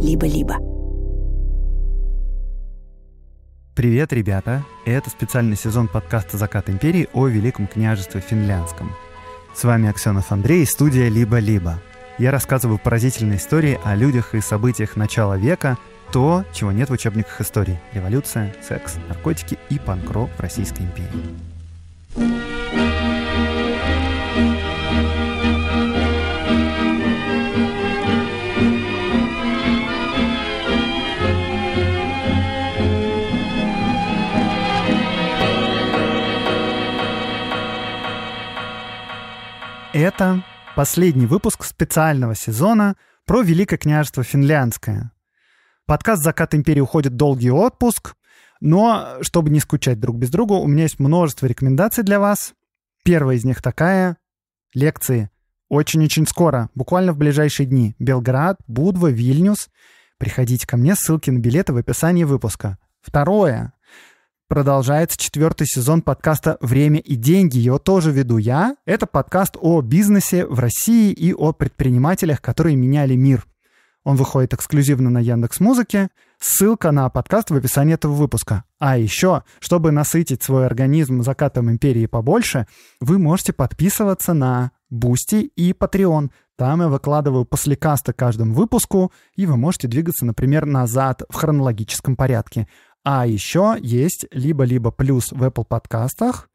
либо-либо. Привет, ребята! Это специальный сезон подкаста «Закат империи» о Великом княжестве финляндском. С вами Аксенов Андрей и студия «Либо-либо». Я рассказываю поразительные истории о людях и событиях начала века, то, чего нет в учебниках истории – революция, секс, наркотики и панкро в Российской империи. Это последний выпуск специального сезона про Великое княжество Финляндское. Подкаст «Закат империи» уходит долгий отпуск, но, чтобы не скучать друг без друга, у меня есть множество рекомендаций для вас. Первая из них такая — лекции. Очень-очень скоро, буквально в ближайшие дни. Белград, Будва, Вильнюс. Приходите ко мне, ссылки на билеты в описании выпуска. Второе продолжается четвертый сезон подкаста «Время и деньги». Его тоже веду я. Это подкаст о бизнесе в России и о предпринимателях, которые меняли мир. Он выходит эксклюзивно на Яндекс Музыке. Ссылка на подкаст в описании этого выпуска. А еще, чтобы насытить свой организм закатом империи побольше, вы можете подписываться на Бусти и Patreon. Там я выкладываю после каста каждому выпуску, и вы можете двигаться, например, назад в хронологическом порядке. А еще есть либо-либо плюс в Apple подкастах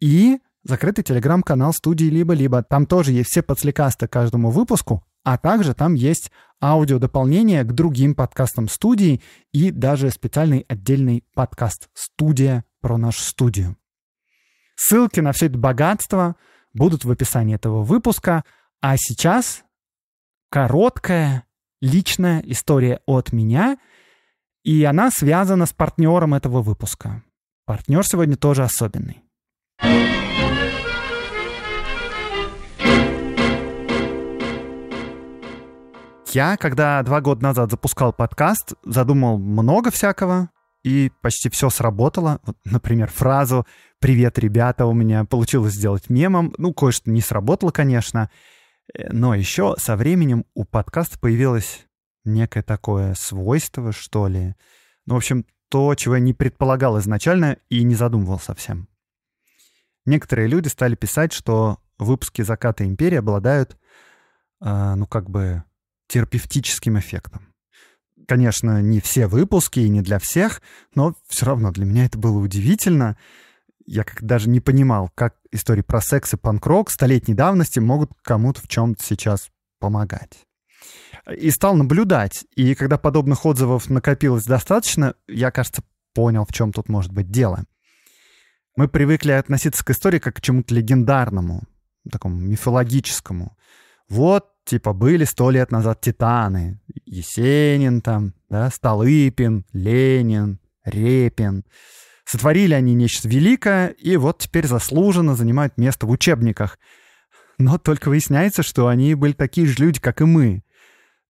и закрытый телеграм-канал студии либо-либо. Там тоже есть все подслекасты к каждому выпуску, а также там есть аудиодополнение к другим подкастам студии и даже специальный отдельный подкаст «Студия» про нашу студию. Ссылки на все это богатство будут в описании этого выпуска. А сейчас короткая личная история от меня — и она связана с партнером этого выпуска. Партнер сегодня тоже особенный. Я, когда два года назад запускал подкаст, задумал много всякого, и почти все сработало. Вот, например, фразу «Привет, ребята!» у меня получилось сделать мемом. Ну, кое-что не сработало, конечно. Э, но еще со временем у подкаста появилась некое такое свойство, что ли. Ну, в общем, то, чего я не предполагал изначально и не задумывал совсем. Некоторые люди стали писать, что выпуски «Заката империи» обладают, э, ну, как бы, терапевтическим эффектом. Конечно, не все выпуски и не для всех, но все равно для меня это было удивительно. Я как даже не понимал, как истории про секс и панк-рок столетней давности могут кому-то в чем-то сейчас помогать и стал наблюдать. И когда подобных отзывов накопилось достаточно, я, кажется, понял, в чем тут может быть дело. Мы привыкли относиться к истории как к чему-то легендарному, такому мифологическому. Вот, типа, были сто лет назад титаны. Есенин там, да, Столыпин, Ленин, Репин. Сотворили они нечто великое, и вот теперь заслуженно занимают место в учебниках. Но только выясняется, что они были такие же люди, как и мы.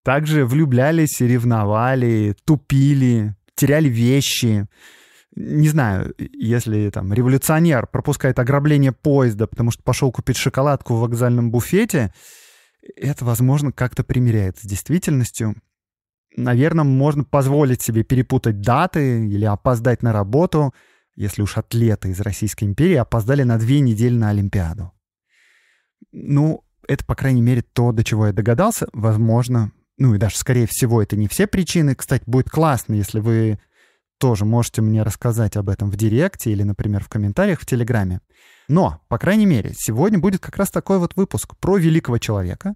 Также влюблялись, ревновали, тупили, теряли вещи. Не знаю, если там революционер пропускает ограбление поезда, потому что пошел купить шоколадку в вокзальном буфете, это, возможно, как-то примеряет с действительностью. Наверное, можно позволить себе перепутать даты или опоздать на работу, если уж атлеты из Российской империи опоздали на две недели на Олимпиаду. Ну, это, по крайней мере, то, до чего я догадался. Возможно, ну и даже, скорее всего, это не все причины. Кстати, будет классно, если вы тоже можете мне рассказать об этом в Директе или, например, в комментариях в Телеграме. Но, по крайней мере, сегодня будет как раз такой вот выпуск про великого человека,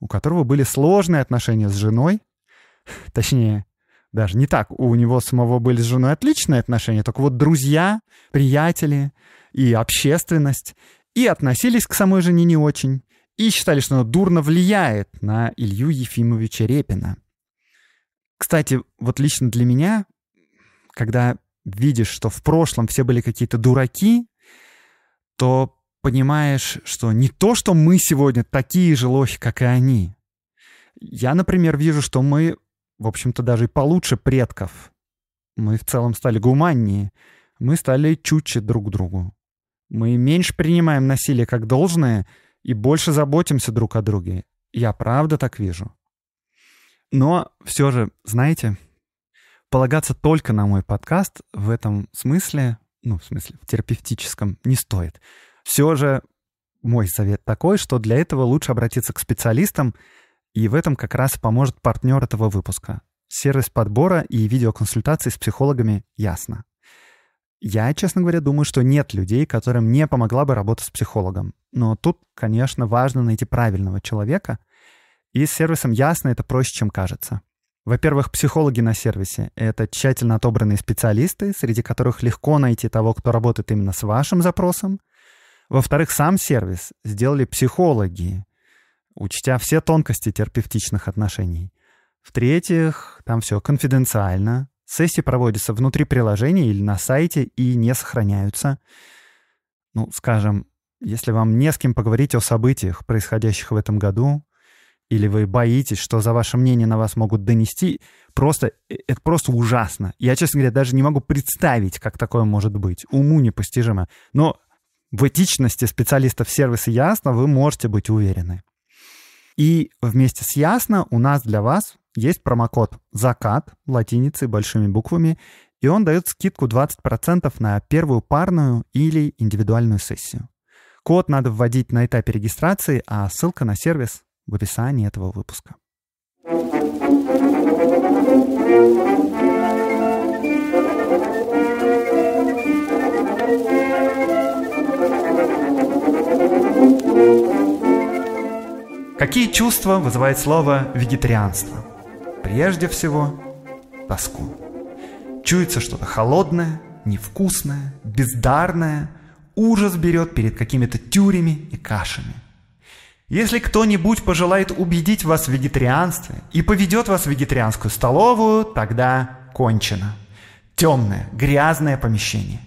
у которого были сложные отношения с женой. Точнее, даже не так. У него самого были с женой отличные отношения, только вот друзья, приятели и общественность. И относились к самой жене не очень и считали, что оно дурно влияет на Илью Ефимовича Репина. Кстати, вот лично для меня, когда видишь, что в прошлом все были какие-то дураки, то понимаешь, что не то, что мы сегодня такие же лохи, как и они. Я, например, вижу, что мы, в общем-то, даже и получше предков. Мы в целом стали гуманнее. Мы стали чуче друг к другу. Мы меньше принимаем насилие как должное — и больше заботимся друг о друге. Я правда так вижу. Но все же, знаете, полагаться только на мой подкаст в этом смысле, ну, в смысле, в терапевтическом, не стоит. Все же мой совет такой, что для этого лучше обратиться к специалистам, и в этом как раз поможет партнер этого выпуска. Сервис подбора и видеоконсультации с психологами «Ясно». Я, честно говоря, думаю, что нет людей, которым не помогла бы работа с психологом. Но тут, конечно, важно найти правильного человека. И с сервисом ясно, это проще, чем кажется. Во-первых, психологи на сервисе — это тщательно отобранные специалисты, среди которых легко найти того, кто работает именно с вашим запросом. Во-вторых, сам сервис сделали психологи, учтя все тонкости терапевтичных отношений. В-третьих, там все конфиденциально, Сессии проводятся внутри приложения или на сайте и не сохраняются. Ну, скажем, если вам не с кем поговорить о событиях, происходящих в этом году, или вы боитесь, что за ваше мнение на вас могут донести, просто, э, это просто ужасно. Я, честно говоря, даже не могу представить, как такое может быть. Уму непостижимо. Но в этичности специалистов сервиса Ясно вы можете быть уверены. И вместе с Ясно у нас для вас есть промокод «Закат» латиницей большими буквами, и он дает скидку 20% на первую парную или индивидуальную сессию. Код надо вводить на этапе регистрации, а ссылка на сервис в описании этого выпуска. Какие чувства вызывает слово «вегетарианство»? прежде всего тоску. Чуется что-то холодное, невкусное, бездарное, ужас берет перед какими-то тюрями и кашами. Если кто-нибудь пожелает убедить вас в вегетарианстве и поведет вас в вегетарианскую столовую, тогда кончено. Темное, грязное помещение.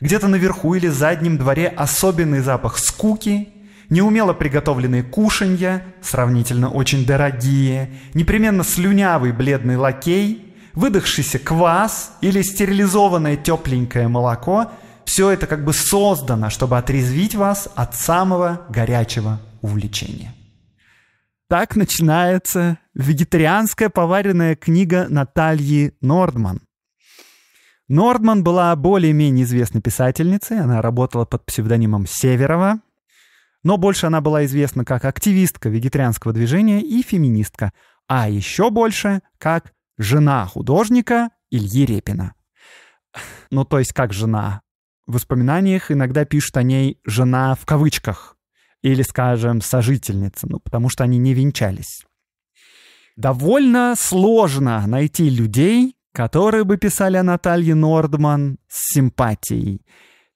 Где-то наверху или заднем дворе особенный запах скуки неумело приготовленные кушанья, сравнительно очень дорогие, непременно слюнявый бледный лакей, выдохшийся квас или стерилизованное тепленькое молоко – все это как бы создано, чтобы отрезвить вас от самого горячего увлечения. Так начинается вегетарианская поваренная книга Натальи Нордман. Нордман была более-менее известной писательницей, она работала под псевдонимом Северова, но больше она была известна как активистка вегетарианского движения и феминистка, а еще больше как жена художника Ильи Репина. Ну, то есть как жена. В воспоминаниях иногда пишут о ней «жена» в кавычках. Или, скажем, сожительница, ну, потому что они не венчались. Довольно сложно найти людей, которые бы писали о Наталье Нордман с симпатией.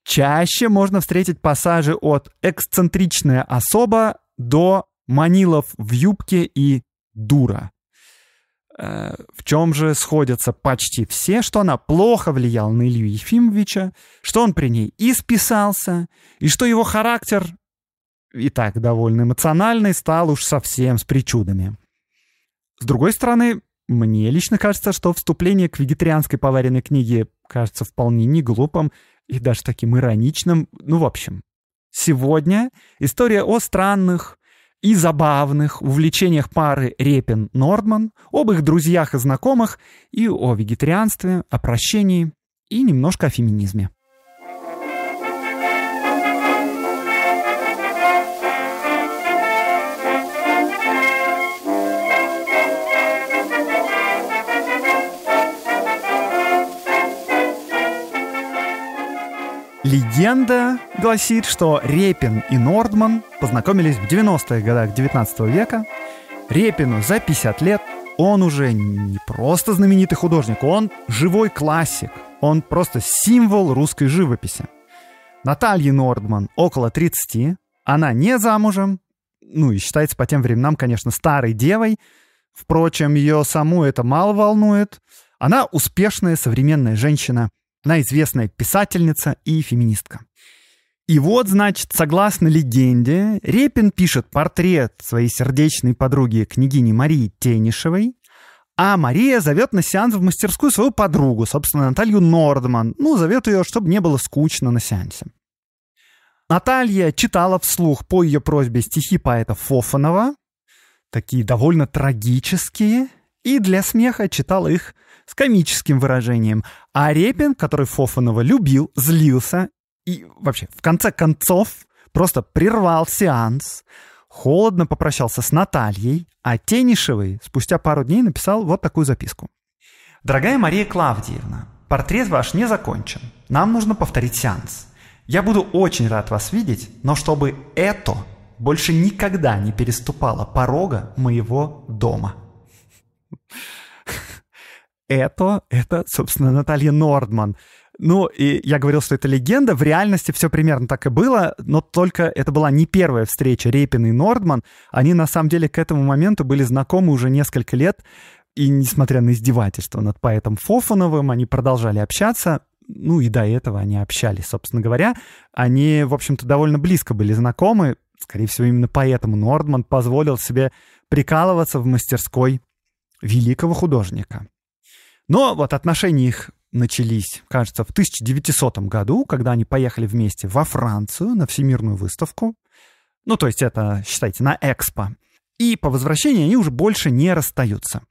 Чаще можно встретить пассажи от «эксцентричная особа» до «манилов в юбке» и «дура». Э, в чем же сходятся почти все, что она плохо влияла на Илью Ефимовича, что он при ней исписался, и что его характер, и так довольно эмоциональный, стал уж совсем с причудами. С другой стороны, мне лично кажется, что вступление к вегетарианской поваренной книге кажется вполне не глупым, и даже таким ироничным, ну, в общем. Сегодня история о странных и забавных увлечениях пары Репин-Нордман, об их друзьях и знакомых и о вегетарианстве, о прощении и немножко о феминизме. Легенда гласит, что Репин и Нордман познакомились в 90-х годах 19 века. Репину за 50 лет. Он уже не просто знаменитый художник, он живой классик. Он просто символ русской живописи. Наталья Нордман около 30. Она не замужем, ну и считается по тем временам, конечно, старой девой. Впрочем, ее саму это мало волнует. Она успешная современная женщина – она известная писательница и феминистка. И вот, значит, согласно легенде, Репин пишет портрет своей сердечной подруги княгини Марии Тенишевой, а Мария зовет на сеанс в мастерскую свою подругу, собственно, Наталью Нордман. Ну, зовет ее, чтобы не было скучно на сеансе. Наталья читала вслух по ее просьбе стихи поэта Фофанова, такие довольно трагические, и для смеха читала их с комическим выражением. А Репин, который Фофанова любил, злился и вообще, в конце концов, просто прервал сеанс, холодно попрощался с Натальей, а Тенишевой спустя пару дней написал вот такую записку. «Дорогая Мария Клавдиевна, портрет ваш не закончен. Нам нужно повторить сеанс. Я буду очень рад вас видеть, но чтобы это больше никогда не переступало порога моего дома» это, это, собственно, Наталья Нордман. Ну, и я говорил, что это легенда. В реальности все примерно так и было, но только это была не первая встреча Репина и Нордман. Они, на самом деле, к этому моменту были знакомы уже несколько лет. И несмотря на издевательство над поэтом Фофановым, они продолжали общаться. Ну и до этого они общались, собственно говоря. Они, в общем-то, довольно близко были знакомы. Скорее всего, именно поэтому Нордман позволил себе прикалываться в мастерской великого художника. Но вот отношения их начались, кажется, в 1900 году, когда они поехали вместе во Францию на всемирную выставку. Ну, то есть это, считайте, на Экспо. И по возвращении они уже больше не расстаются.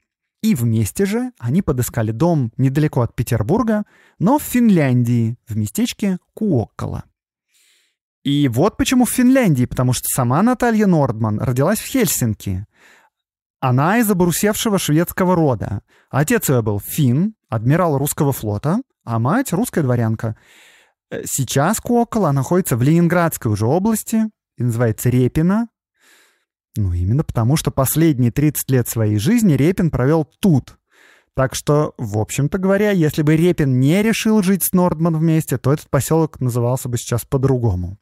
И вместе же они подыскали дом недалеко от Петербурга, но в Финляндии, в местечке Куоккола. И вот почему в Финляндии, потому что сама Наталья Нордман родилась в Хельсинки, она из обрусевшего шведского рода. Отец ее был фин, адмирал русского флота, а мать — русская дворянка. Э, сейчас Куокола находится в Ленинградской уже области и называется Репина. Ну, именно потому, что последние 30 лет своей жизни Репин провел тут. Так что, в общем-то говоря, если бы Репин не решил жить с Нордман вместе, то этот поселок назывался бы сейчас по-другому.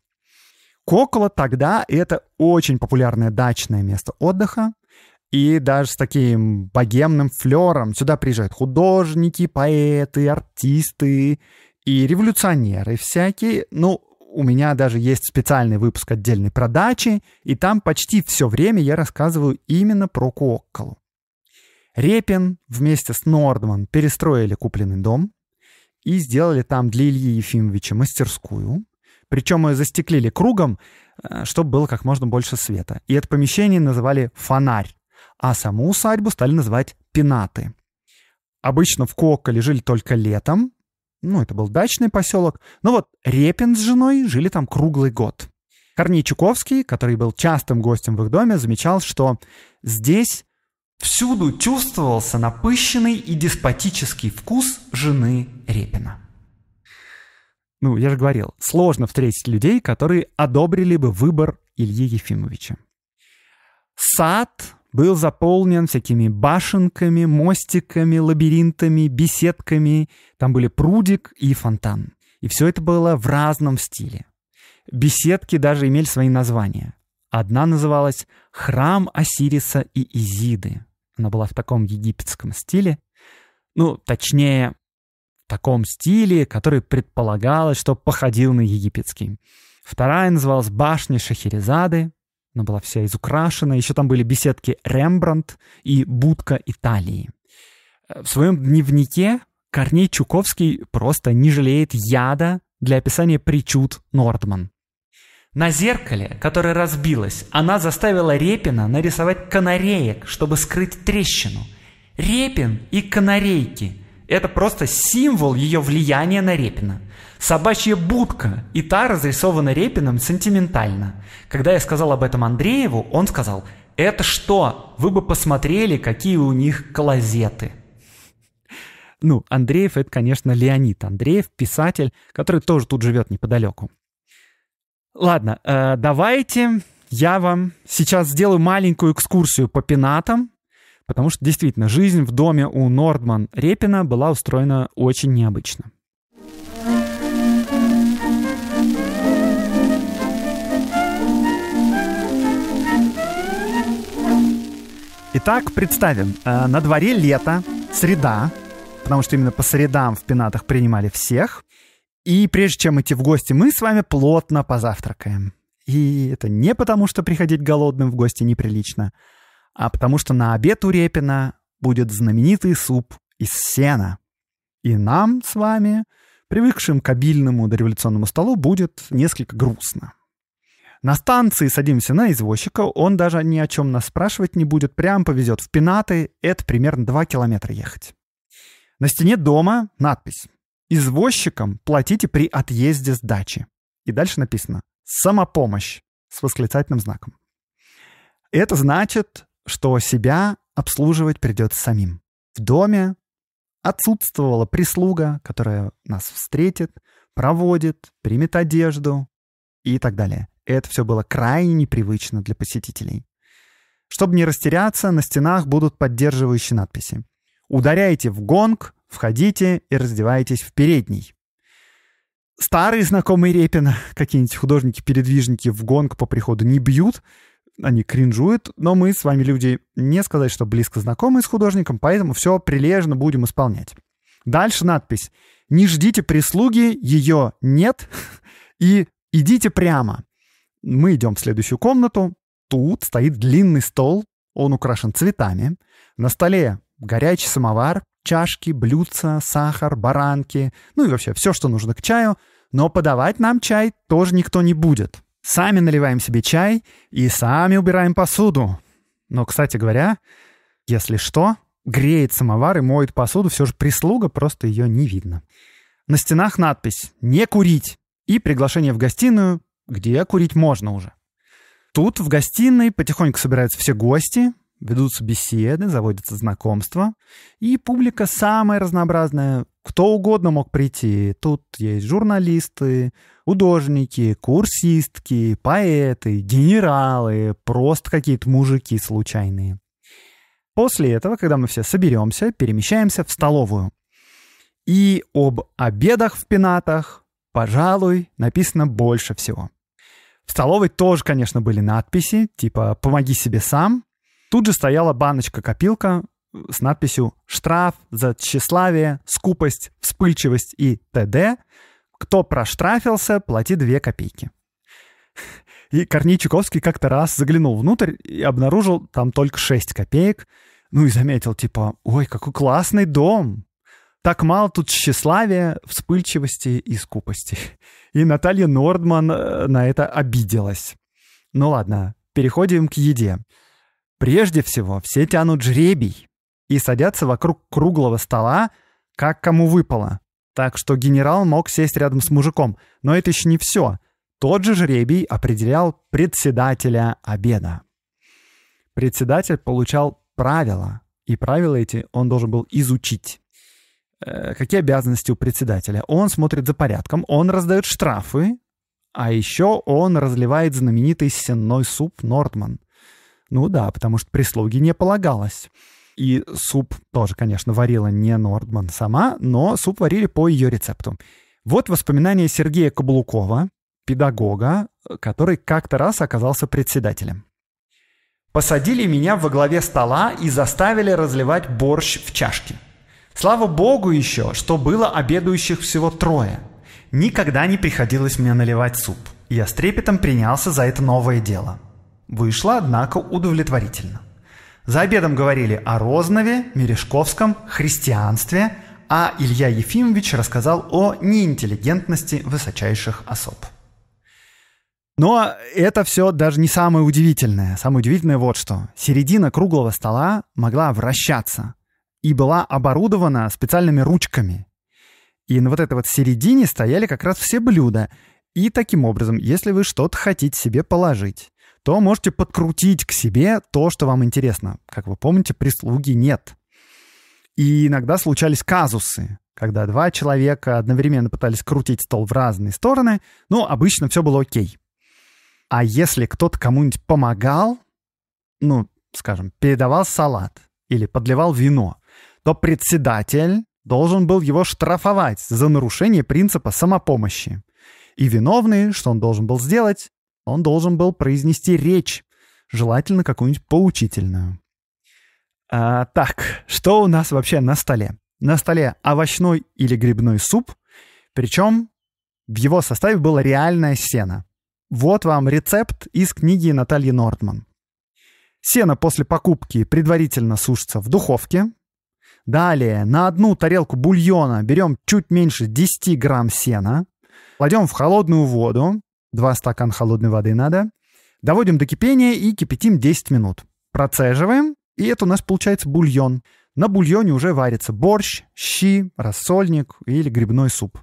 Кокола тогда — это очень популярное дачное место отдыха — и даже с таким богемным флером. Сюда приезжают художники, поэты, артисты и революционеры всякие. Ну, у меня даже есть специальный выпуск отдельной продачи, и там почти все время я рассказываю именно про Кокколу. Репин вместе с Нордман перестроили купленный дом и сделали там для Ильи Ефимовича мастерскую. Причем ее застеклили кругом, э, чтобы было как можно больше света. И это помещение называли «фонарь» а саму усадьбу стали называть Пенаты. Обычно в Коколе жили только летом, ну, это был дачный поселок, но вот Репин с женой жили там круглый год. Корней Чуковский, который был частым гостем в их доме, замечал, что здесь всюду чувствовался напыщенный и деспотический вкус жены Репина. Ну, я же говорил, сложно встретить людей, которые одобрили бы выбор Ильи Ефимовича. Сад был заполнен всякими башенками, мостиками, лабиринтами, беседками. Там были прудик и фонтан. И все это было в разном стиле. Беседки даже имели свои названия. Одна называлась «Храм Осириса и Изиды». Она была в таком египетском стиле. Ну, точнее, в таком стиле, который предполагалось, что походил на египетский. Вторая называлась «Башня Шахерезады», она была вся изукрашена. Еще там были беседки Рембрандт и будка Италии. Э, в своем дневнике Корней Чуковский просто не жалеет яда для описания причуд Нордман. На зеркале, которое разбилось, она заставила Репина нарисовать канареек, чтобы скрыть трещину. Репин и канарейки – это просто символ ее влияния на Репина. Собачья будка и та разрисована Репином, сентиментально. Когда я сказал об этом Андрееву, он сказал, это что? Вы бы посмотрели, какие у них клозеты. Ну, Андреев — это, конечно, Леонид Андреев, писатель, который тоже тут живет неподалеку. Ладно, э, давайте я вам сейчас сделаю маленькую экскурсию по пенатам, Потому что действительно, жизнь в доме у Нордман Репина была устроена очень необычно. Итак, представим, э, на дворе лето, среда, потому что именно по средам в пенатах принимали всех. И прежде чем идти в гости, мы с вами плотно позавтракаем. И это не потому, что приходить голодным в гости неприлично, а потому что на обед у Репина будет знаменитый суп из сена. И нам с вами, привыкшим к обильному дореволюционному столу, будет несколько грустно. На станции садимся на извозчика, он даже ни о чем нас спрашивать не будет, прям повезет в Пенаты, это примерно 2 километра ехать. На стене дома надпись «Извозчикам платите при отъезде с дачи». И дальше написано «Самопомощь» с восклицательным знаком. Это значит, что себя обслуживать придется самим. В доме отсутствовала прислуга, которая нас встретит, проводит, примет одежду и так далее. Это все было крайне непривычно для посетителей. Чтобы не растеряться, на стенах будут поддерживающие надписи. Ударяйте в гонг, входите и раздевайтесь в передней. Старые знакомые Репина, какие-нибудь художники-передвижники в гонг по приходу не бьют — они кринжуют, но мы с вами люди не сказать, что близко знакомы с художником, поэтому все прилежно будем исполнять. Дальше надпись. Не ждите прислуги, ее нет, и идите прямо. Мы идем в следующую комнату. Тут стоит длинный стол, он украшен цветами. На столе горячий самовар, чашки, блюдца, сахар, баранки, ну и вообще все, что нужно к чаю. Но подавать нам чай тоже никто не будет сами наливаем себе чай и сами убираем посуду. Но, кстати говоря, если что, греет самовар и моет посуду все же прислуга, просто ее не видно. На стенах надпись «Не курить» и приглашение в гостиную, где курить можно уже. Тут в гостиной потихоньку собираются все гости, ведутся беседы, заводятся знакомства, и публика самая разнообразная. Кто угодно мог прийти. Тут есть журналисты, художники, курсистки, поэты, генералы, просто какие-то мужики случайные. После этого, когда мы все соберемся, перемещаемся в столовую. И об обедах в пенатах, пожалуй, написано больше всего. В столовой тоже, конечно, были надписи, типа «Помоги себе сам», Тут же стояла баночка-копилка с надписью «Штраф за тщеславие, скупость, вспыльчивость и т.д. Кто проштрафился, плати две копейки». И Корней Чуковский как-то раз заглянул внутрь и обнаружил там только 6 копеек. Ну и заметил, типа, ой, какой классный дом. Так мало тут тщеславия, вспыльчивости и скупости. И Наталья Нордман э, на это обиделась. Ну ладно, переходим к еде. Прежде всего, все тянут жребий и садятся вокруг круглого стола, как кому выпало. Так что генерал мог сесть рядом с мужиком, но это еще не все. Тот же жребий определял председателя обеда. Председатель получал правила, и правила эти он должен был изучить. Э, какие обязанности у председателя? Он смотрит за порядком, он раздает штрафы, а еще он разливает знаменитый сенной суп Нортман. Ну да, потому что прислуги не полагалось. И суп тоже, конечно, варила не Нордман сама, но суп варили по ее рецепту. Вот воспоминания Сергея Каблукова, педагога, который как-то раз оказался председателем. Посадили меня во главе стола и заставили разливать борщ в чашки. Слава богу еще, что было обедающих всего трое. Никогда не приходилось мне наливать суп. Я с трепетом принялся за это новое дело – Вышло, однако, удовлетворительно. За обедом говорили о Рознове, Мережковском, христианстве, а Илья Ефимович рассказал о неинтеллигентности высочайших особ. Но ну, а это все даже не самое удивительное. Самое удивительное вот что. Середина круглого стола могла вращаться и была оборудована специальными ручками. И на вот этой вот середине стояли как раз все блюда. И таким образом, если вы что-то хотите себе положить, то можете подкрутить к себе то, что вам интересно. Как вы помните, прислуги нет. И иногда случались казусы, когда два человека одновременно пытались крутить стол в разные стороны, но обычно все было окей. А если кто-то кому-нибудь помогал, ну, скажем, передавал салат или подливал вино, то председатель должен был его штрафовать за нарушение принципа самопомощи. И виновный, что он должен был сделать, он должен был произнести речь, желательно какую-нибудь поучительную. А, так, что у нас вообще на столе? На столе овощной или грибной суп, причем в его составе было реальное сено. Вот вам рецепт из книги Натальи Нортман. Сено после покупки предварительно сушится в духовке. Далее на одну тарелку бульона берем чуть меньше 10 грамм сена, кладем в холодную воду, 2 стакана холодной воды надо. Доводим до кипения и кипятим 10 минут. Процеживаем, и это у нас получается бульон. На бульоне уже варится борщ, щи, рассольник или грибной суп.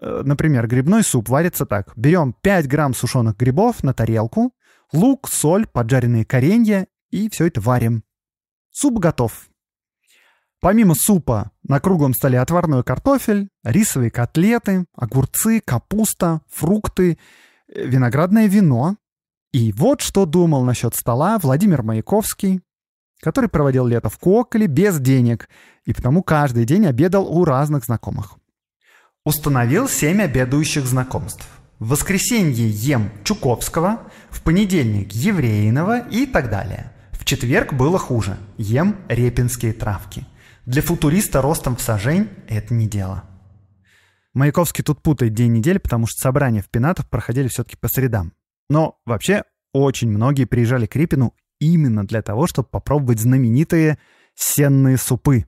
Э, например, грибной суп варится так. Берем 5 грамм сушеных грибов на тарелку, лук, соль, поджаренные коренья и все это варим. Суп готов. Помимо супа на круглом столе отварной картофель, рисовые котлеты, огурцы, капуста, фрукты, виноградное вино. И вот что думал насчет стола Владимир Маяковский, который проводил лето в Куоколе без денег и потому каждый день обедал у разных знакомых. Установил семь обедающих знакомств. В воскресенье ем Чуковского, в понедельник еврейного и так далее. В четверг было хуже. Ем репинские травки. Для футуриста ростом в сажень это не дело. Маяковский тут путает день недели, потому что собрания в пенатов проходили все-таки по средам. Но вообще очень многие приезжали к Репину именно для того, чтобы попробовать знаменитые сенные супы.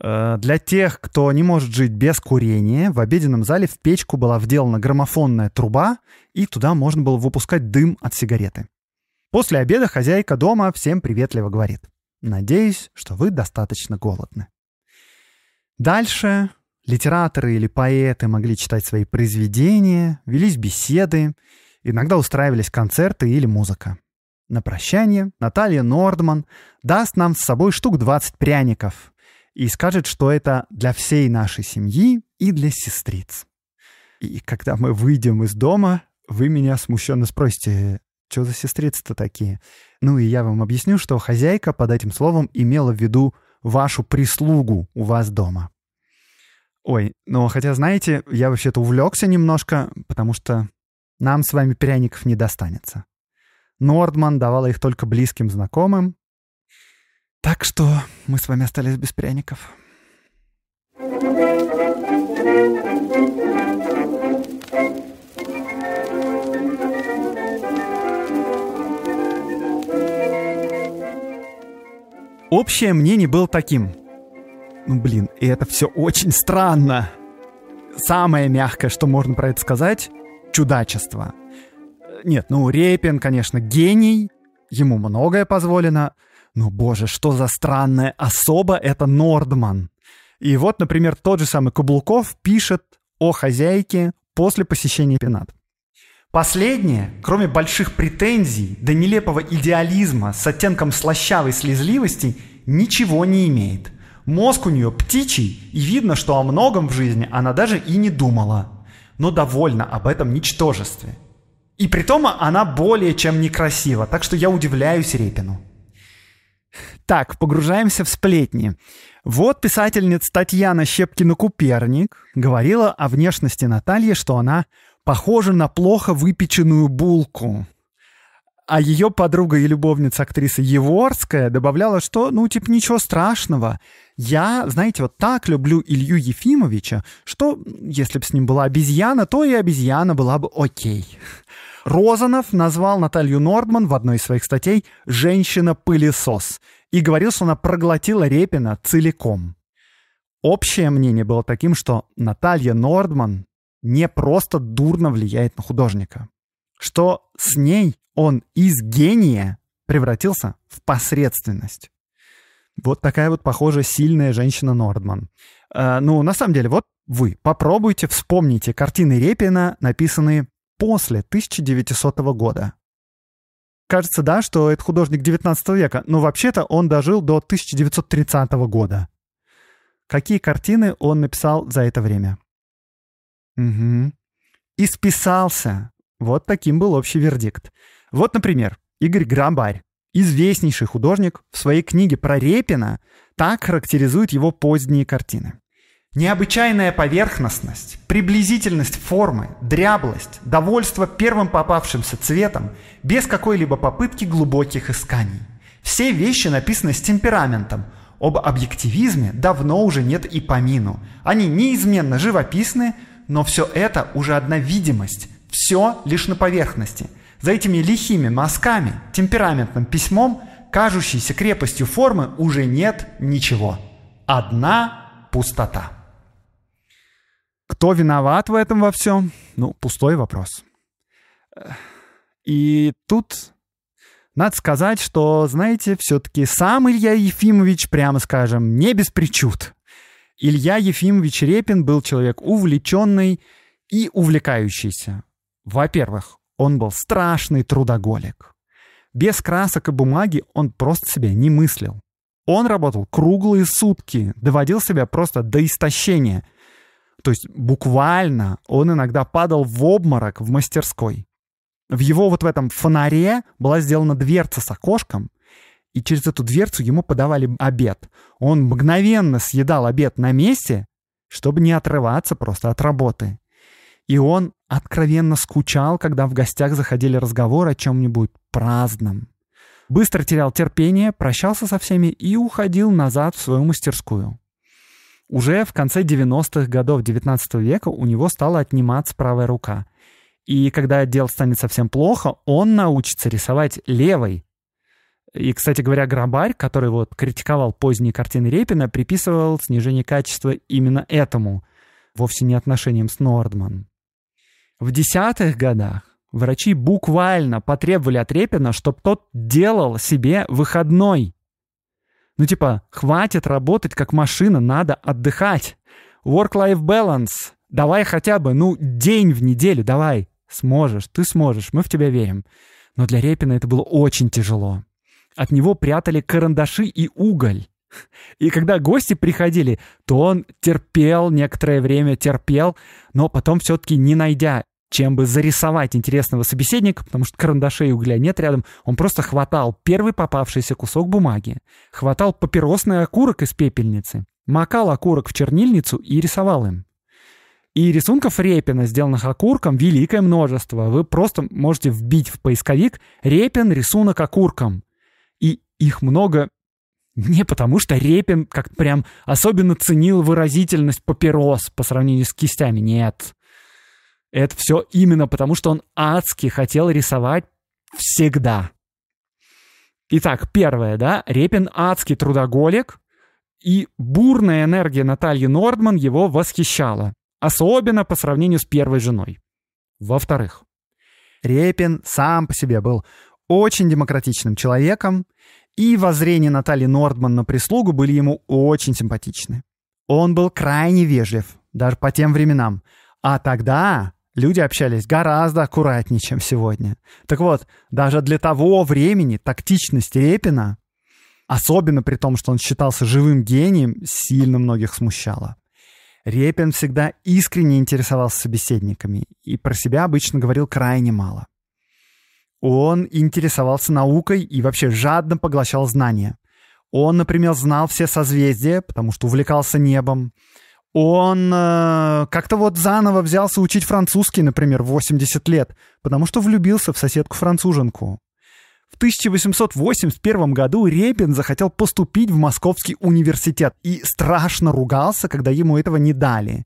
Э, для тех, кто не может жить без курения, в обеденном зале в печку была вделана граммофонная труба, и туда можно было выпускать дым от сигареты. После обеда хозяйка дома всем приветливо говорит. «Надеюсь, что вы достаточно голодны». Дальше Литераторы или поэты могли читать свои произведения, велись беседы, иногда устраивались концерты или музыка. На прощание Наталья Нордман даст нам с собой штук 20 пряников и скажет, что это для всей нашей семьи и для сестриц. И когда мы выйдем из дома, вы меня смущенно спросите, что за сестрицы-то такие? Ну и я вам объясню, что хозяйка под этим словом имела в виду вашу прислугу у вас дома. Ой, ну хотя, знаете, я вообще-то увлекся немножко, потому что нам с вами пряников не достанется. Нордман давала их только близким знакомым. Так что мы с вами остались без пряников. Общее мнение было таким — ну, блин, и это все очень странно. Самое мягкое, что можно про это сказать, чудачество. Нет, ну, Репин, конечно, гений, ему многое позволено, но, боже, что за странная особа это Нордман. И вот, например, тот же самый Каблуков пишет о хозяйке после посещения пенат. Последнее, кроме больших претензий до нелепого идеализма с оттенком слащавой слезливости, ничего не имеет. Мозг у нее птичий, и видно, что о многом в жизни она даже и не думала. Но довольна об этом ничтожестве. И притом она более чем некрасива, так что я удивляюсь Репину. Так, погружаемся в сплетни. Вот писательница Татьяна Щепкина-Куперник говорила о внешности Натальи, что она похожа на плохо выпеченную булку. А ее подруга и любовница актриса Еворская добавляла, что, ну, типа, ничего страшного. Я, знаете, вот так люблю Илью Ефимовича, что, если бы с ним была обезьяна, то и обезьяна была бы окей. Розанов назвал Наталью Нордман в одной из своих статей «женщина-пылесос» и говорил, что она проглотила Репина целиком. Общее мнение было таким, что Наталья Нордман не просто дурно влияет на художника что с ней он из гения превратился в посредственность. Вот такая вот, похоже, сильная женщина Нордман. Э, ну, на самом деле, вот вы попробуйте, вспомните картины Репина, написанные после 1900 года. Кажется, да, что это художник 19 века, но вообще-то он дожил до 1930 года. Какие картины он написал за это время? Угу. И вот таким был общий вердикт. Вот, например, Игорь Грабарь, известнейший художник, в своей книге про Репина так характеризует его поздние картины. Необычайная поверхностность, приблизительность формы, дряблость, довольство первым попавшимся цветом, без какой-либо попытки глубоких исканий. Все вещи написаны с темпераментом. Об объективизме давно уже нет и помину. Они неизменно живописны, но все это уже одна видимость, все лишь на поверхности. За этими лихими мазками, темпераментным письмом, кажущейся крепостью формы уже нет ничего. Одна пустота. Кто виноват в этом во всем? Ну, пустой вопрос. И тут надо сказать, что, знаете, все-таки сам Илья Ефимович, прямо скажем, не без причуд. Илья Ефимович Репин был человек увлеченный и увлекающийся. Во-первых, он был страшный трудоголик. Без красок и бумаги он просто себя не мыслил. Он работал круглые сутки, доводил себя просто до истощения. То есть буквально он иногда падал в обморок в мастерской. В его вот в этом фонаре была сделана дверца с окошком, и через эту дверцу ему подавали обед. Он мгновенно съедал обед на месте, чтобы не отрываться просто от работы. И он откровенно скучал, когда в гостях заходили разговор о чем-нибудь праздном. Быстро терял терпение, прощался со всеми и уходил назад в свою мастерскую. Уже в конце 90-х годов 19 века у него стала отниматься правая рука. И когда дело станет совсем плохо, он научится рисовать левой. И, кстати говоря, Грабарь, который вот критиковал поздние картины Репина, приписывал снижение качества именно этому, вовсе не отношениям с Нордман. В десятых годах врачи буквально потребовали от Репина, чтобы тот делал себе выходной. Ну типа, хватит работать как машина, надо отдыхать. Work-life balance. Давай хотя бы, ну, день в неделю, давай. Сможешь, ты сможешь, мы в тебя верим. Но для Репина это было очень тяжело. От него прятали карандаши и уголь. И когда гости приходили, то он терпел некоторое время, терпел, но потом все-таки не найдя чем бы зарисовать интересного собеседника, потому что карандашей и угля нет рядом, он просто хватал первый попавшийся кусок бумаги, хватал папиросный окурок из пепельницы, макал окурок в чернильницу и рисовал им. И рисунков Репина, сделанных окурком, великое множество. Вы просто можете вбить в поисковик «Репин рисунок окурком». И их много не потому, что Репин как прям особенно ценил выразительность папирос по сравнению с кистями. Нет. Это все именно потому, что он адски хотел рисовать всегда. Итак, первое, да, Репин адский трудоголик, и бурная энергия Натальи Нордман его восхищала, особенно по сравнению с первой женой. Во-вторых, Репин сам по себе был очень демократичным человеком, и воззрения Натальи Нордман на прислугу были ему очень симпатичны. Он был крайне вежлив, даже по тем временам. А тогда люди общались гораздо аккуратнее, чем сегодня. Так вот, даже для того времени тактичность Репина, особенно при том, что он считался живым гением, сильно многих смущала. Репин всегда искренне интересовался собеседниками и про себя обычно говорил крайне мало. Он интересовался наукой и вообще жадно поглощал знания. Он, например, знал все созвездия, потому что увлекался небом, он э, как-то вот заново взялся учить французский, например, в 80 лет, потому что влюбился в соседку-француженку. В 1881 году Репин захотел поступить в Московский университет и страшно ругался, когда ему этого не дали.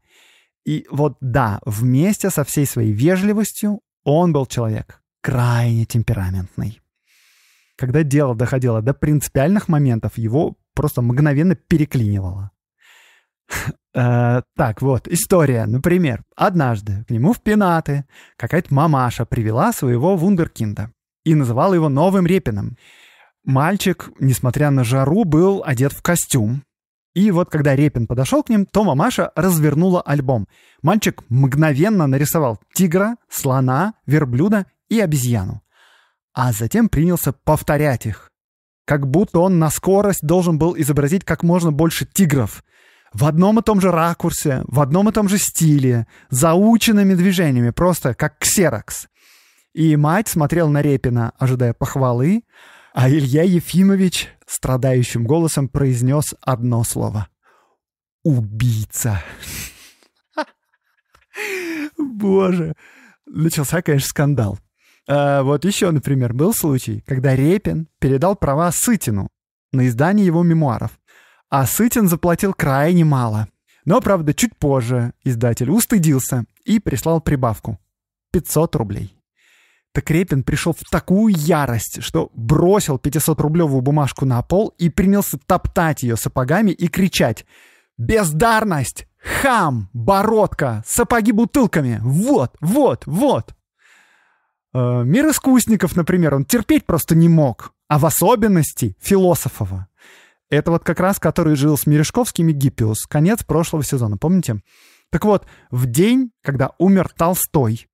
И вот да, вместе со всей своей вежливостью он был человек крайне темпераментный. Когда дело доходило до принципиальных моментов, его просто мгновенно переклинивало. Э, так вот, история. Например, однажды к нему в пенаты какая-то мамаша привела своего вундеркинда и называла его новым Репином. Мальчик, несмотря на жару, был одет в костюм. И вот когда Репин подошел к ним, то мамаша развернула альбом. Мальчик мгновенно нарисовал тигра, слона, верблюда и обезьяну. А затем принялся повторять их. Как будто он на скорость должен был изобразить как можно больше тигров – в одном и том же ракурсе, в одном и том же стиле, заученными движениями, просто как ксерокс. И мать смотрел на Репина, ожидая похвалы, а Илья Ефимович страдающим голосом произнес одно слово. «Убийца». Боже. Начался, конечно, скандал. А вот еще, например, был случай, когда Репин передал права Сытину на издание его мемуаров. А Сытин заплатил крайне мало. Но, правда, чуть позже издатель устыдился и прислал прибавку — 500 рублей. Так Репин пришел в такую ярость, что бросил 500-рублевую бумажку на пол и принялся топтать ее сапогами и кричать «Бездарность! Хам! Бородка! Сапоги бутылками! Вот, вот, вот!» э, Мир искусников, например, он терпеть просто не мог, а в особенности Философова. Это вот как раз, который жил с и Гиппиус, конец прошлого сезона, помните? Так вот, в день, когда умер Толстой,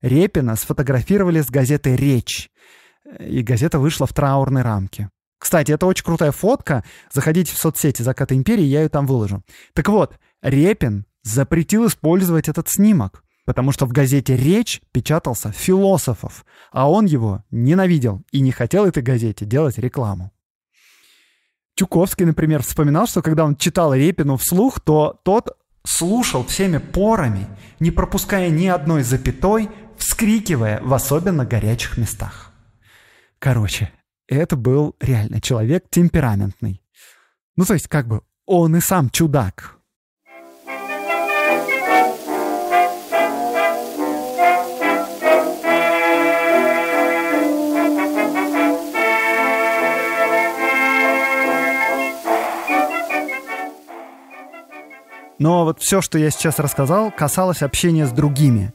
Репина сфотографировали с газеты «Речь», и газета вышла в траурной рамке. Кстати, это очень крутая фотка. Заходите в соцсети «Заката империи», я ее там выложу. Так вот, Репин запретил использовать этот снимок, потому что в газете «Речь» печатался «Философов», а он его ненавидел и не хотел этой газете делать рекламу. Тюковский, например, вспоминал, что когда он читал Репину вслух, то тот слушал всеми порами, не пропуская ни одной запятой, вскрикивая в особенно горячих местах. Короче, это был реально человек темпераментный. Ну, то есть, как бы, он и сам чудак, Но вот все, что я сейчас рассказал, касалось общения с другими.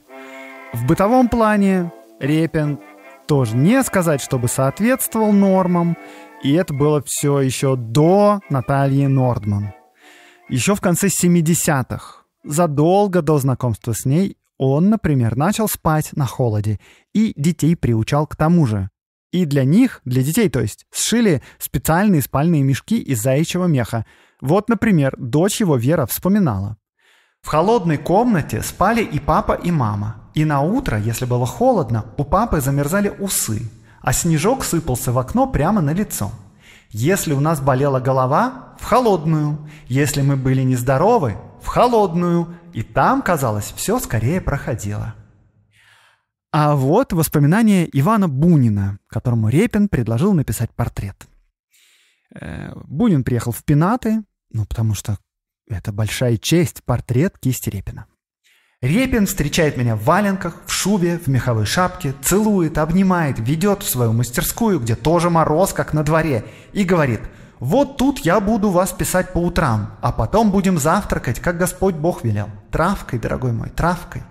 В бытовом плане Репин тоже не сказать, чтобы соответствовал нормам, и это было все еще до Натальи Нордман. Еще в конце 70-х, задолго до знакомства с ней, он, например, начал спать на холоде и детей приучал к тому же. И для них, для детей, то есть, сшили специальные спальные мешки из заячьего меха – вот, например, дочь его Вера вспоминала. В холодной комнате спали и папа, и мама. И на утро, если было холодно, у папы замерзали усы, а снежок сыпался в окно прямо на лицо. Если у нас болела голова, в холодную. Если мы были нездоровы, в холодную. И там, казалось, все скорее проходило. А вот воспоминания Ивана Бунина, которому Репин предложил написать портрет. Э, Бунин приехал в Пенаты, ну, потому что это большая честь, портрет кисти Репина. Репин встречает меня в валенках, в шубе, в меховой шапке, целует, обнимает, ведет в свою мастерскую, где тоже мороз, как на дворе, и говорит «Вот тут я буду вас писать по утрам, а потом будем завтракать, как Господь Бог велел. Травкой, дорогой мой, травкой.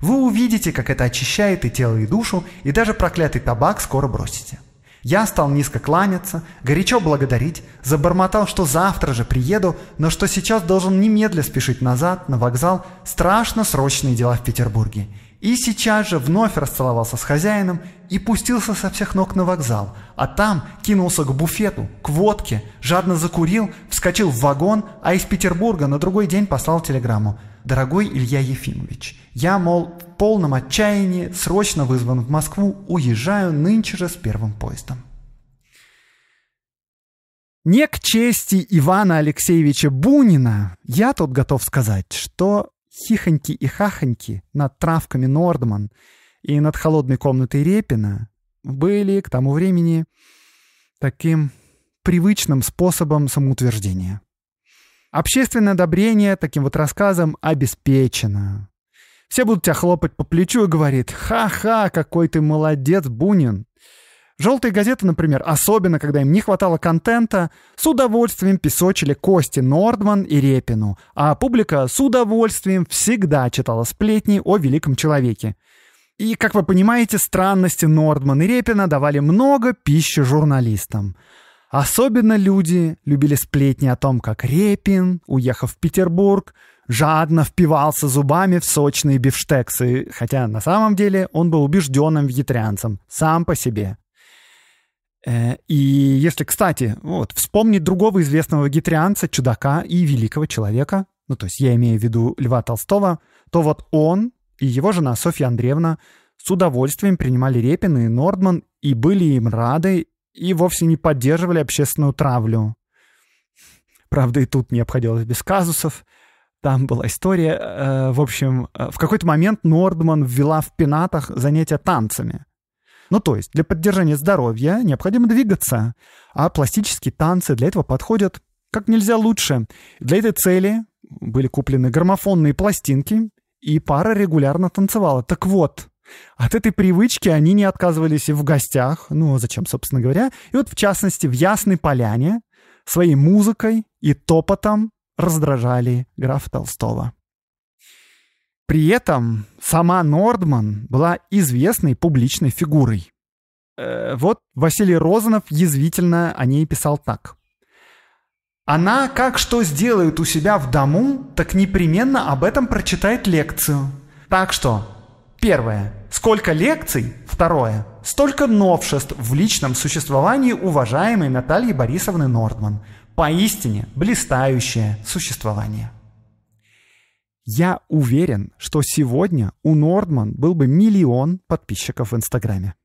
Вы увидите, как это очищает и тело, и душу, и даже проклятый табак скоро бросите». Я стал низко кланяться, горячо благодарить, забормотал, что завтра же приеду, но что сейчас должен немедля спешить назад, на вокзал, страшно срочные дела в Петербурге. И сейчас же вновь расцеловался с хозяином и пустился со всех ног на вокзал, а там кинулся к буфету, к водке, жадно закурил, вскочил в вагон, а из Петербурга на другой день послал телеграмму – «Дорогой Илья Ефимович, я, мол, в полном отчаянии, срочно вызван в Москву, уезжаю нынче же с первым поездом». Не к чести Ивана Алексеевича Бунина я тут готов сказать, что хихоньки и хахоньки над травками Нордман и над холодной комнатой Репина были к тому времени таким привычным способом самоутверждения. Общественное одобрение таким вот рассказом обеспечено. Все будут тебя хлопать по плечу и говорит «Ха-ха, какой ты молодец, Бунин!» Желтые газеты, например, особенно когда им не хватало контента, с удовольствием песочили Кости Нордман и Репину, а публика с удовольствием всегда читала сплетни о великом человеке. И, как вы понимаете, странности Нордман и Репина давали много пищи журналистам. Особенно люди любили сплетни о том, как Репин, уехав в Петербург, жадно впивался зубами в сочные бифштексы, хотя на самом деле он был убежденным вегетарианцем, сам по себе. Э, и если, кстати, вот, вспомнить другого известного вегетарианца, чудака и великого человека, ну, то есть я имею в виду Льва Толстого, то вот он и его жена Софья Андреевна с удовольствием принимали Репина и Нордман и были им рады, и вовсе не поддерживали общественную травлю. Правда, и тут не обходилось без казусов. Там была история. Э, в общем, э, в какой-то момент Нордман ввела в пенатах занятия танцами. Ну, то есть для поддержания здоровья необходимо двигаться, а пластические танцы для этого подходят как нельзя лучше. Для этой цели были куплены граммофонные пластинки, и пара регулярно танцевала. Так вот, от этой привычки они не отказывались и в гостях, ну, зачем, собственно говоря. И вот, в частности, в Ясной Поляне своей музыкой и топотом раздражали графа Толстого. При этом сама Нордман была известной публичной фигурой. Э, вот Василий Розанов язвительно о ней писал так. Она как что сделает у себя в дому, так непременно об этом прочитает лекцию. Так что Первое. Сколько лекций? Второе. Столько новшеств в личном существовании уважаемой Натальи Борисовны Нордман. Поистине блистающее существование. Я уверен, что сегодня у Нордман был бы миллион подписчиков в Инстаграме.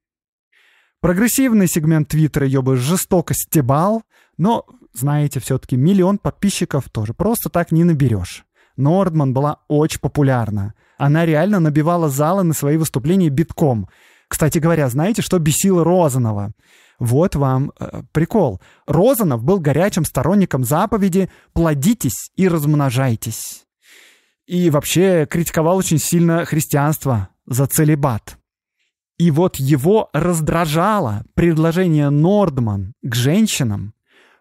Прогрессивный сегмент Твиттера ее бы жестоко стебал, но, знаете, все-таки миллион подписчиков тоже просто так не наберешь. Нордман была очень популярна — она реально набивала залы на свои выступления битком. Кстати говоря, знаете, что бесило Розанова? Вот вам э, прикол. Розанов был горячим сторонником заповеди «плодитесь и размножайтесь». И вообще критиковал очень сильно христианство за целебат. И вот его раздражало предложение Нордман к женщинам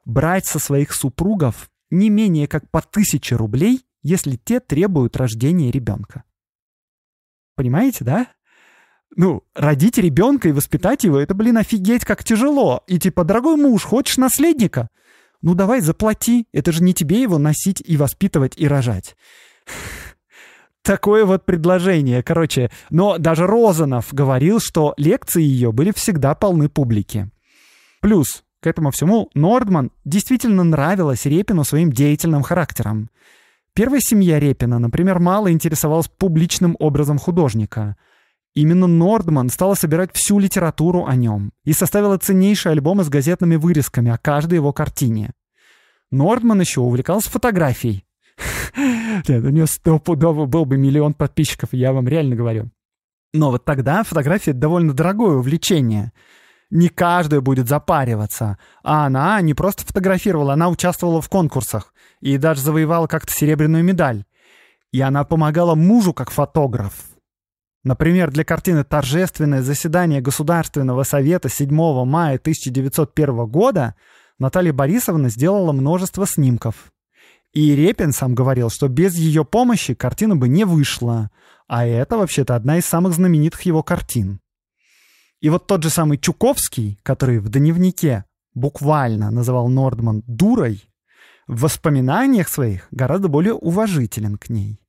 брать со своих супругов не менее как по тысяче рублей, если те требуют рождения ребенка. Понимаете, да? ну, родить ребенка и воспитать его, это, блин, офигеть, как тяжело. И типа, дорогой муж, хочешь наследника? Ну давай, заплати. Это же не тебе его носить и воспитывать и рожать. Такое вот предложение, короче. Но даже Розанов говорил, что лекции ее были всегда полны публики. Плюс к этому всему Нордман действительно нравилась Репину своим деятельным характером. Первая семья Репина, например, мало интересовалась публичным образом художника. Именно Нордман стала собирать всю литературу о нем и составила ценнейший альбомы с газетными вырезками о каждой его картине. Нордман еще увлекался фотографией. Нет, у нее стопудово был бы миллион подписчиков, я вам реально говорю. Но вот тогда фотография — довольно дорогое увлечение. Не каждая будет запариваться. А она не просто фотографировала, она участвовала в конкурсах и даже завоевала как-то серебряную медаль. И она помогала мужу как фотограф. Например, для картины «Торжественное заседание Государственного совета 7 мая 1901 года» Наталья Борисовна сделала множество снимков. И Репин сам говорил, что без ее помощи картина бы не вышла. А это, вообще-то, одна из самых знаменитых его картин. И вот тот же самый Чуковский, который в дневнике буквально называл Нордман дурой, в воспоминаниях своих гораздо более уважителен к ней.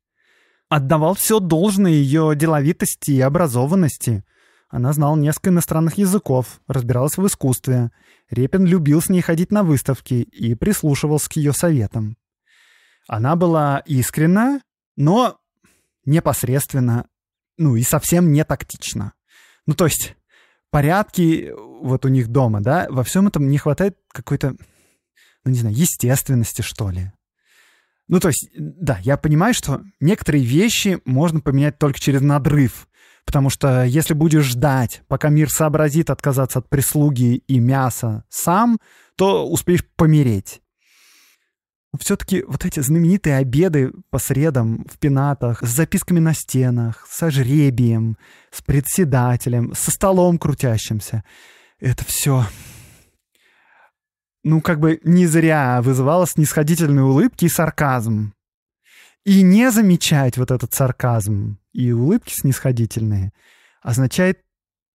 Отдавал все должное ее деловитости и образованности. Она знала несколько иностранных языков, разбиралась в искусстве. Репин любил с ней ходить на выставки и прислушивался к ее советам. Она была искренна, но непосредственно, ну и совсем не тактично. Ну то есть порядки вот у них дома, да, во всем этом не хватает какой-то ну не знаю, естественности, что ли. Ну, то есть, да, я понимаю, что некоторые вещи можно поменять только через надрыв, потому что если будешь ждать, пока мир сообразит отказаться от прислуги и мяса сам, то успеешь помереть. все-таки вот эти знаменитые обеды по средам в пенатах, с записками на стенах, со жребием, с председателем, со столом крутящимся — это все ну, как бы не зря вызывала снисходительные улыбки и сарказм. И не замечать вот этот сарказм и улыбки снисходительные означает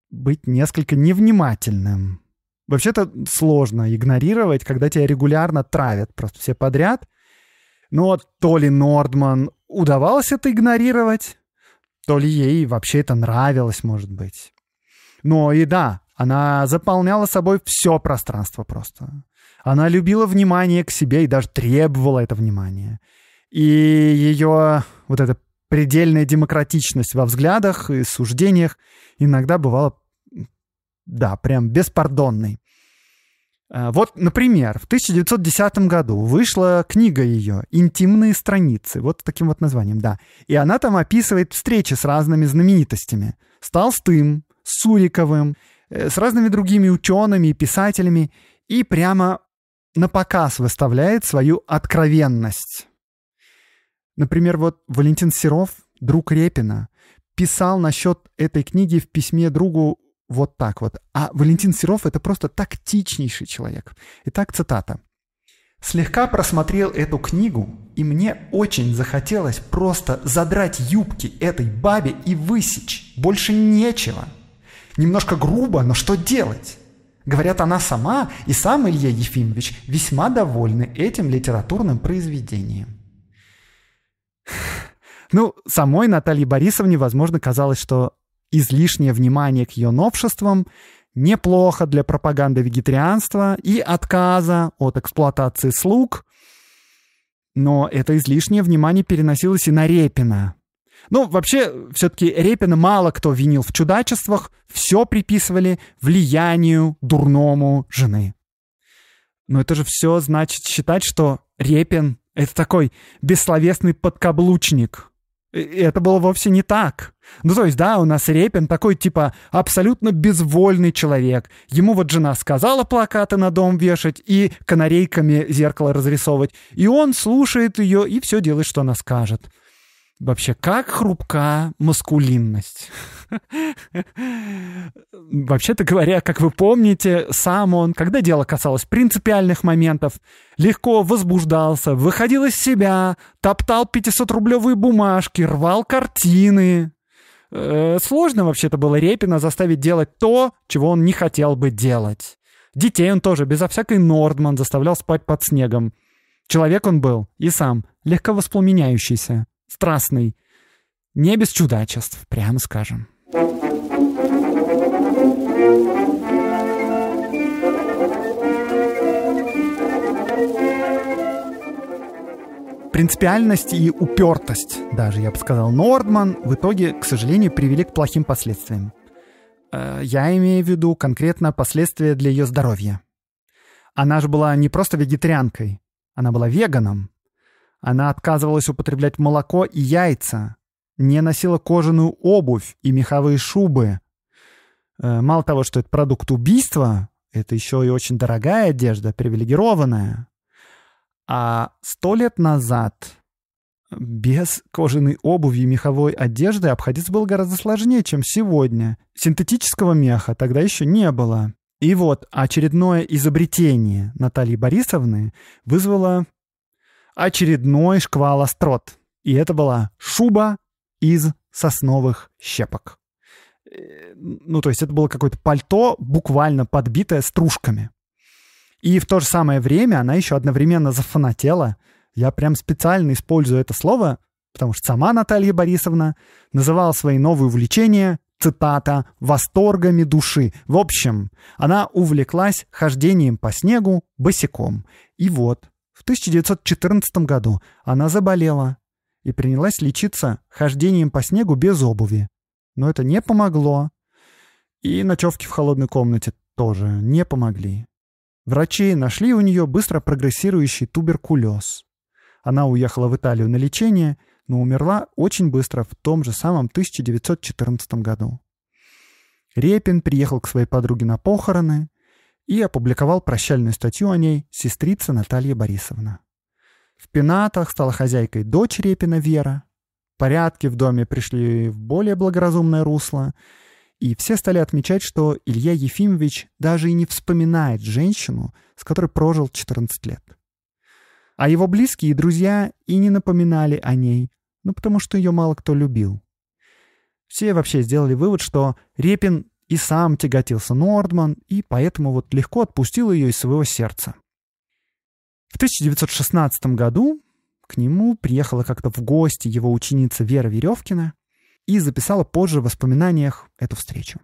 быть несколько невнимательным. Вообще-то сложно игнорировать, когда тебя регулярно травят просто все подряд. Но ну то ли Нордман удавалось это игнорировать, то ли ей вообще это нравилось, может быть. Но и да, она заполняла собой все пространство просто. Она любила внимание к себе и даже требовала это внимание И ее вот эта предельная демократичность во взглядах и суждениях иногда бывала, да, прям беспардонной. А, вот, например, в 1910 году вышла книга ее «Интимные страницы», вот таким вот названием, да. И она там описывает встречи с разными знаменитостями. С Толстым, с Суриковым, э, с разными другими учеными и писателями. И прямо на показ выставляет свою откровенность. Например, вот Валентин Серов, друг Репина, писал насчет этой книги в письме другу вот так вот. А Валентин Серов — это просто тактичнейший человек. Итак, цитата. «Слегка просмотрел эту книгу, и мне очень захотелось просто задрать юбки этой бабе и высечь. Больше нечего. Немножко грубо, но что делать? Говорят, она сама и сам Илья Ефимович весьма довольны этим литературным произведением. Ну, самой Наталье Борисовне, возможно, казалось, что излишнее внимание к ее новшествам неплохо для пропаганды вегетарианства и отказа от эксплуатации слуг. Но это излишнее внимание переносилось и на Репина, ну, вообще, все-таки Репина мало кто винил в чудачествах, все приписывали влиянию дурному жены. Но это же все значит считать, что Репин — это такой бессловесный подкаблучник. И это было вовсе не так. Ну, то есть, да, у нас Репин такой, типа, абсолютно безвольный человек. Ему вот жена сказала плакаты на дом вешать и канарейками зеркало разрисовывать. И он слушает ее и все делает, что она скажет. Вообще, как хрупка маскулинность. Вообще-то говоря, как вы помните, сам он, когда дело касалось принципиальных моментов, легко возбуждался, выходил из себя, топтал 500-рублевые бумажки, рвал картины. Э, сложно вообще-то было Репина заставить делать то, чего он не хотел бы делать. Детей он тоже, безо всякой Нордман, заставлял спать под снегом. Человек он был и сам, легко воспламеняющийся страстный. Не без чудачеств, прямо скажем. Принципиальность и упертость, даже я бы сказал, Нордман в итоге, к сожалению, привели к плохим последствиям. Э, я имею в виду конкретно последствия для ее здоровья. Она же была не просто вегетарианкой, она была веганом, она отказывалась употреблять молоко и яйца, не носила кожаную обувь и меховые шубы. Э, мало того, что это продукт убийства, это еще и очень дорогая одежда, привилегированная. А сто лет назад без кожаной обуви и меховой одежды обходиться было гораздо сложнее, чем сегодня. Синтетического меха тогда еще не было. И вот очередное изобретение Натальи Борисовны вызвало очередной шквал острот. И это была шуба из сосновых щепок. Э, ну, то есть это было какое-то пальто, буквально подбитое стружками. И в то же самое время она еще одновременно зафанатела. Я прям специально использую это слово, потому что сама Наталья Борисовна называла свои новые увлечения цитата, «восторгами души». В общем, она увлеклась хождением по снегу босиком. И вот, в 1914 году она заболела и принялась лечиться хождением по снегу без обуви. Но это не помогло. И ночевки в холодной комнате тоже не помогли. Врачи нашли у нее быстро прогрессирующий туберкулез. Она уехала в Италию на лечение, но умерла очень быстро в том же самом 1914 году. Репин приехал к своей подруге на похороны, и опубликовал прощальную статью о ней сестрица Наталья Борисовна. В пенатах стала хозяйкой дочь Репина Вера. Порядки в доме пришли в более благоразумное русло, и все стали отмечать, что Илья Ефимович даже и не вспоминает женщину, с которой прожил 14 лет. А его близкие и друзья и не напоминали о ней, ну потому что ее мало кто любил. Все вообще сделали вывод, что Репин и сам тяготился Нордман, и поэтому вот легко отпустил ее из своего сердца. В 1916 году к нему приехала как-то в гости его ученица Вера Веревкина и записала позже в воспоминаниях эту встречу.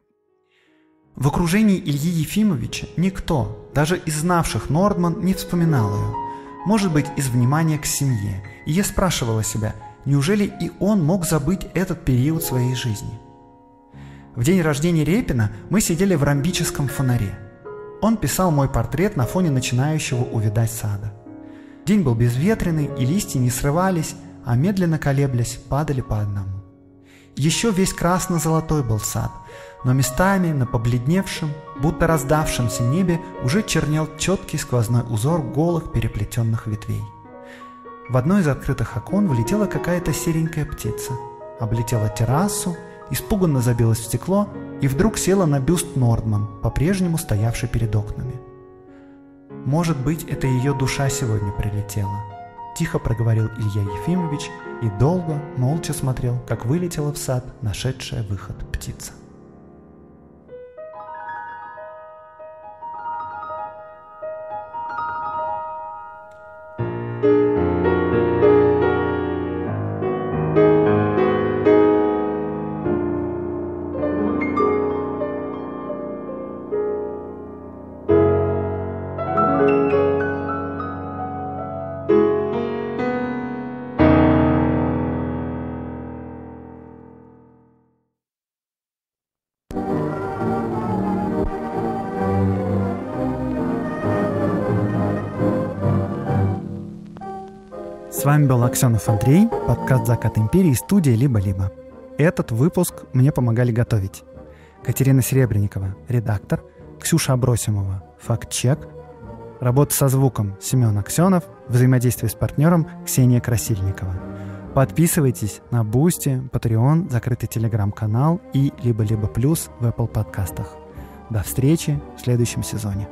В окружении Ильи Ефимовича никто, даже из знавших Нордман, не вспоминал ее. Может быть, из внимания к семье. И я спрашивала себя, неужели и он мог забыть этот период своей жизни – в день рождения Репина мы сидели в ромбическом фонаре. Он писал мой портрет на фоне начинающего увидать сада. День был безветренный, и листья не срывались, а медленно колеблясь, падали по одному. Еще весь красно-золотой был сад, но местами на побледневшем, будто раздавшемся небе уже чернел четкий сквозной узор голых переплетенных ветвей. В одно из открытых окон влетела какая-то серенькая птица, облетела террасу испуганно забилась в стекло и вдруг села на бюст Нордман, по-прежнему стоявший перед окнами. «Может быть, это ее душа сегодня прилетела», – тихо проговорил Илья Ефимович и долго, молча смотрел, как вылетела в сад нашедшая выход птица. Аксенов Андрей, подкаст «Закат империи», студия «Либо-либо». Этот выпуск мне помогали готовить. Катерина Серебренникова, редактор, Ксюша Абросимова, факт-чек, работа со звуком Семен Аксенов, взаимодействие с партнером Ксения Красильникова. Подписывайтесь на Бусти, Patreon, закрытый телеграм-канал и Либо-либо плюс в Apple подкастах. До встречи в следующем сезоне.